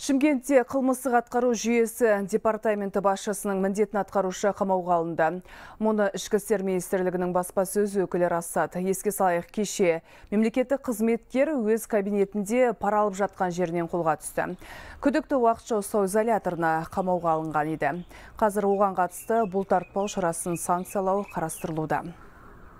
Шымкентте қылмыстық атқару жүйесі департаменті басшысының міндетін атқарушы қамауға алынды. Мұны ішкі істер министрлігінің баспасөз өкілі растады. Еске салайық кеше мемлекеттік қызметкер өз кабинетінде пара алып жатқан жерінен қолға түсті. Күдікті уақытша ұстау изоляторына қамауға алынған еді. Қазір оған қатысты бұлтартпау шарасын санкциялау қарастырылуда.